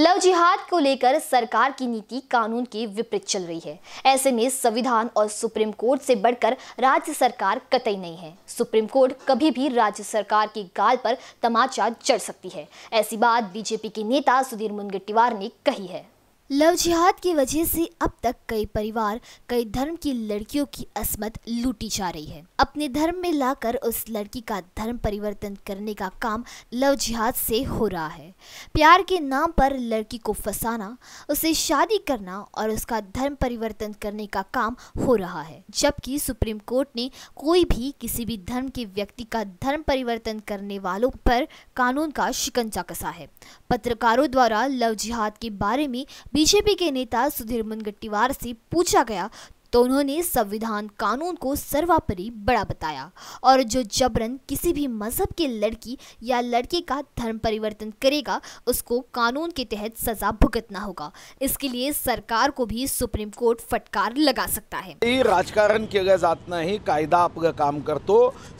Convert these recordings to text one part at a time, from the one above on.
love जिहाद को लेकर सरकार की नीति कानून के विपरीत चल रही है ऐसे में संविधान और सुप्रीम कोर्ट से बढ़कर राज्य सरकार कतई नहीं है सुप्रीम कोर्ट कभी भी राज्य सरकार की गाल पर तमाचा चढ़ सकती है ऐसी बात बीजेपी के नेता सुधीर मुनगट्टीवार ने कही है लव जिहाद की वजह से अब तक कई परिवार कई धर्म की लड़कियों की असमत लूटी जा रही है अपने धर्म में लाकर उस लड़की का धर्म परिवर्तन करने का काम लव जिहाद से हो रहा है प्यार के नाम पर लड़की को फंसाना उसे शादी करना और उसका धर्म परिवर्तन करने का काम हो रहा है जबकि सुप्रीम कोर्ट ने कोई भी किसी भी धर्म के व्यक्ति का धर्म परिवर्तन करने वालों पर कानून का शिकंजा कसा है पत्रकारों द्वारा लव जिहाद के बारे में भी बीजेपी के नेता सुधीर मुनगट्टीवार से पूछा गया तो उन्होंने संविधान कानून को सर्वापरि बड़ा बताया और जो जबरन किसी भी मजहब की लड़की या लड़के का धर्म परिवर्तन करेगा उसको कानून के तहत सजा भुगतना होगा इसके लिए सरकार को भी सुप्रीम कोर्ट फटकार लगा सकता है ये राजकारण के गए जात नाही कायदा आप काम करतो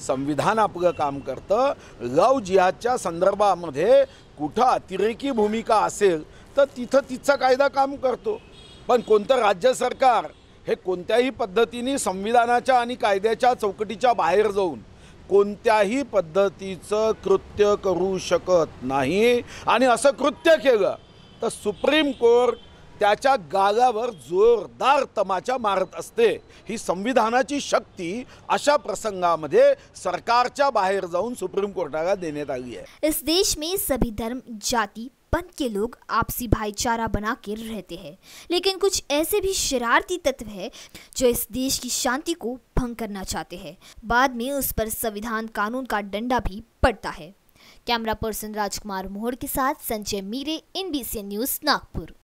संविधान आप काम करतं लव जिहादच्या संदर्भामध्ये कुछ अतिरेकी भूमिका असेल तर तिथं तिथचा कायदा काम करतो पण कोणतं राज्य सरकार हे कोणत्याही पद्धतीने संविधानाच्या आणि कायद्याच्या चौकटीच्या बाहेर जाऊन कोणत्याही पद्धतीचं कृत्य करू शकत नाही आणि असं कृत्य केलं तर सुप्रीम कोर्ट त्याच्या गालावर जोरदार तमाचा मारत असते ही संविधानाची शक्ती अशा प्रसंगामध्ये सरकारच्या बाहेर जाऊन सुप्रीम कोर्टाला देण्यात आली आहे इस देश में सभी धर्म जाति पंथ के लोग आपसी भाईचारा बना के रहते हैं लेकिन कुछ ऐसे भी शरारती तत्व हैं जो इस देश की शांति को भंग करना चाहते हैं बाद में उस पर संविधान कानून का डंडा भी पड़ता है कैमरा पर्सन राजकुमार मोहर के साथ संजय मीरे एनबीसी न्यूज़ नागपुर